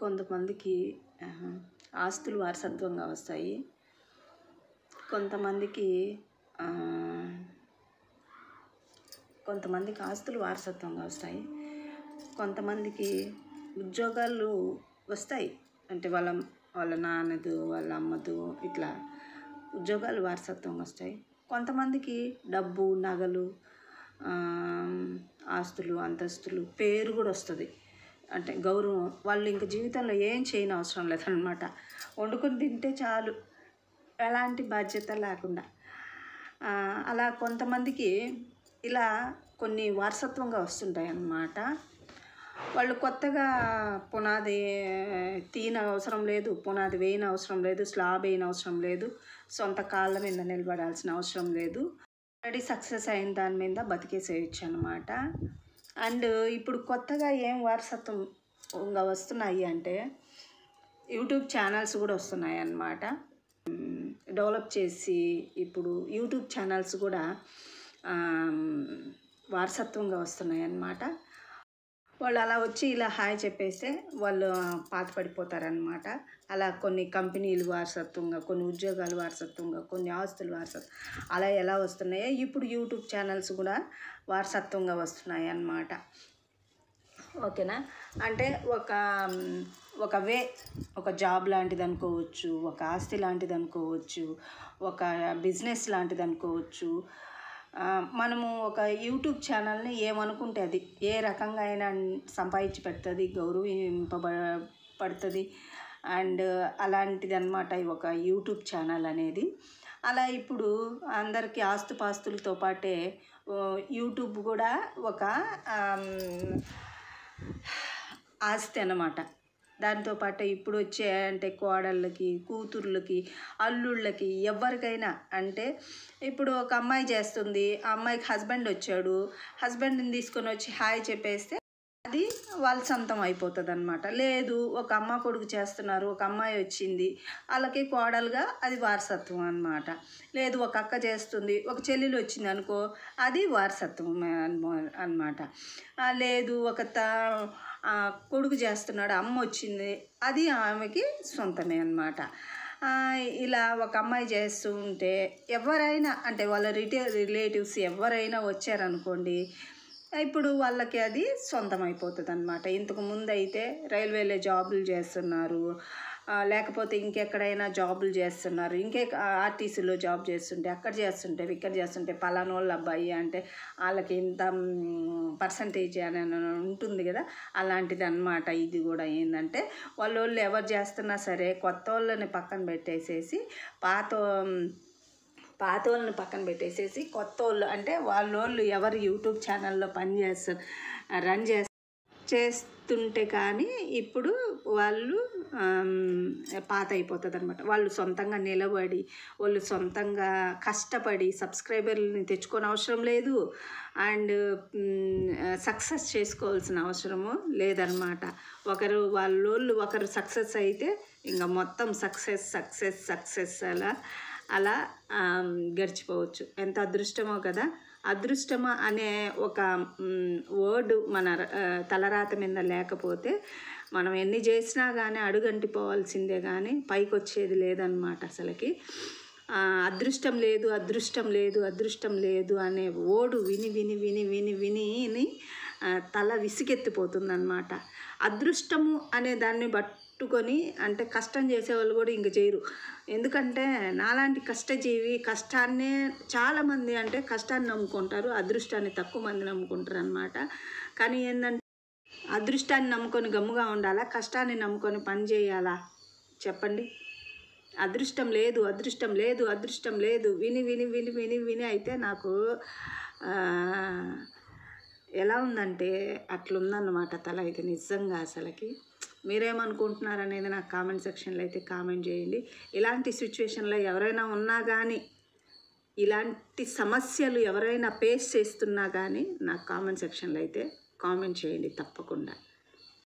కొంతమందికి ఆస్తులు వారసత్వంగా వస్తాయి కొంతమందికి కొంతమందికి ఆస్తులు వారసత్వంగా వస్తాయి కొంతమందికి ఉద్యోగాలు వస్తాయి అంటే వాళ్ళ వాళ్ళ నాన్నదు వాళ్ళ అమ్మదు ఇట్లా ఉద్యోగాలు వారసత్వంగా వస్తాయి కొంతమందికి డబ్బు నగలు ఆస్తులు అంతస్తులు పేరు కూడా వస్తుంది అంటే గౌరవం వాళ్ళు ఇంక జీవితంలో ఏం చేయని అవసరం లేదనమాట వండుకొని తింటే చాలు ఎలాంటి బాధ్యత లేకుండా అలా కొంతమందికి ఇలా కొన్ని వారసత్వంగా వస్తుంటాయి అన్నమాట వాళ్ళు కొత్తగా పునాది తీన అవసరం లేదు పునాది వేయన అవసరం లేదు స్లాబ్ వేయన అవసరం లేదు సొంత కాళ్ళ మీద నిలబడాల్సిన అవసరం లేదు ఆల్రెడీ సక్సెస్ అయిన దాని మీద బతికేసేయచ్చు అనమాట అండ్ ఇప్పుడు కొత్తగా ఏం వారసత్వం వస్తున్నాయి అంటే యూట్యూబ్ ఛానల్స్ కూడా వస్తున్నాయి అన్నమాట డెవలప్ చేసి ఇప్పుడు యూట్యూబ్ ఛానల్స్ కూడా వారసత్వంగా వస్తున్నాయి అన్నమాట వాళ్ళు అలా వచ్చి ఇలా హాయ్ చెప్పేస్తే వాళ్ళు పాత పడిపోతారనమాట అలా కొన్ని కంపెనీలు వారసత్వంగా కొన్ని ఉద్యోగాలు వారసత్వంగా కొన్ని ఆస్తులు వారసత్వం అలా ఎలా వస్తున్నాయో ఇప్పుడు యూట్యూబ్ ఛానల్స్ కూడా వారసత్వంగా వస్తున్నాయి అన్నమాట ఓకేనా అంటే ఒక ఒక వే ఒక జాబ్ లాంటిది అనుకోవచ్చు ఒక ఆస్తి లాంటిది అనుకోవచ్చు ఒక బిజినెస్ లాంటిది అనుకోవచ్చు మనము ఒక యూట్యూబ్ ఛానల్ని ఏమనుకుంటే అది ఏ రకంగా అయినా సంపాదించి పెడుతుంది గౌరవింపబడుతుంది పడుతుంది అండ్ అలాంటిది అనమాట ఒక యూట్యూబ్ ఛానల్ అనేది అలా ఇప్పుడు అందరికీ ఆస్తుపాస్తులతో పాటే యూట్యూబ్ కూడా ఒక ఆస్తి అన్నమాట దాంతోపాటు ఇప్పుడు వచ్చే అంటే కోడళ్ళకి కూతుర్లకి అల్లుళ్ళకి ఎవరికైనా అంటే ఇప్పుడు ఒక అమ్మాయి చేస్తుంది ఆ అమ్మాయికి హస్బెండ్ వచ్చాడు హస్బెండ్ని తీసుకొని వచ్చి హాయ్ చెప్పేస్తే అది వాళ్ళ సొంతం అయిపోతుంది అనమాట లేదు ఒక అమ్మ కొడుకు చేస్తున్నారు ఒక అమ్మాయి వచ్చింది వాళ్ళకి కోడలుగా అది వారసత్వం అనమాట లేదు ఒక అక్క చేస్తుంది ఒక చెల్లెలు వచ్చింది అనుకో అది వారసత్వం అనమాట లేదు ఒక తా కొడుకు చేస్తున్నాడు అమ్మ వచ్చింది అది ఆమెకి సొంతమే అనమాట ఇలా ఒక అమ్మాయి చేస్తూ ఉంటే ఎవరైనా అంటే వాళ్ళ రిటే రిలేటివ్స్ ఎవరైనా వచ్చారనుకోండి ఇప్పుడు వాళ్ళకి అది సొంతం అయిపోతుంది అనమాట ఇంతకు ముందు అయితే రైల్వేలో జాబులు చేస్తున్నారు లేకపోతే ఇంకెక్కడైనా జాబులు చేస్తున్నారు ఇంకే ఆర్టీసీలో జాబ్ చేస్తుంటే అక్కడ చేస్తుంటే ఇక్కడ చేస్తుంటే వాళ్ళు అబ్బాయి అంటే వాళ్ళకి ఇంత పర్సంటేజ్ అని ఉంటుంది కదా అలాంటిది అనమాట ఇది కూడా ఏంటంటే వాళ్ళు ఎవరు చేస్తున్నా సరే కొత్త వాళ్ళని పక్కన పెట్టేసేసి పాత పాత వాళ్ళని పక్కన పెట్టేసేసి కొత్త వాళ్ళు అంటే వాళ్ళోళ్ళు ఎవరు యూట్యూబ్ ఛానల్లో పని చేస్తారు రన్ చేస్తారు చేస్తుంటే కానీ ఇప్పుడు వాళ్ళు పాత అయిపోతుంది అనమాట వాళ్ళు సొంతంగా నిలబడి వాళ్ళు సొంతంగా కష్టపడి సబ్స్క్రైబర్ని తెచ్చుకోని అవసరం లేదు అండ్ సక్సెస్ చేసుకోవాల్సిన అవసరము లేదనమాట ఒకరు వాళ్ళు ఒకరు సక్సెస్ అయితే ఇంకా మొత్తం సక్సెస్ సక్సెస్ సక్సెస్ అలా అలా గడిచిపోవచ్చు ఎంత అదృష్టమో కదా అదృష్టమ అనే ఒక వర్డ్ మన తలరాత మీద లేకపోతే మనం ఎన్ని చేసినా కానీ అడుగంటిపోవాల్సిందే కానీ పైకి వచ్చేది లేదనమాట అసలుకి అదృష్టం లేదు అదృష్టం లేదు అదృష్టం లేదు అనే ఓడు విని విని విని విని విని తల విసిగెత్తిపోతుందన్నమాట అదృష్టము అనే దాన్ని బట్ పట్టుకొని అంటే కష్టం చేసేవాళ్ళు కూడా ఇంక చేయరు ఎందుకంటే నాలాంటి కష్టజీవి కష్టాన్నే చాలామంది అంటే కష్టాన్ని నమ్ముకుంటారు అదృష్టాన్ని తక్కువ మంది నమ్ముకుంటారు అనమాట కానీ ఏంటంటే అదృష్టాన్ని నమ్ముకొని గమ్ముగా ఉండాలా కష్టాన్ని నమ్ముకొని పని చేయాలా చెప్పండి అదృష్టం లేదు అదృష్టం లేదు అదృష్టం లేదు విని విని విని విని విని అయితే నాకు ఎలా ఉందంటే అట్లుందన్నమాట తల అయితే నిజంగా అసలకి మీరేమనుకుంటున్నారు అనేది నాకు కామెంట్ సెక్షన్లో అయితే కామెంట్ చేయండి ఇలాంటి సిచ్యువేషన్లో ఎవరైనా ఉన్నా కానీ ఇలాంటి సమస్యలు ఎవరైనా ఫేస్ చేస్తున్నా కానీ నాకు కామెంట్ సెక్షన్లో అయితే కామెంట్ చేయండి తప్పకుండా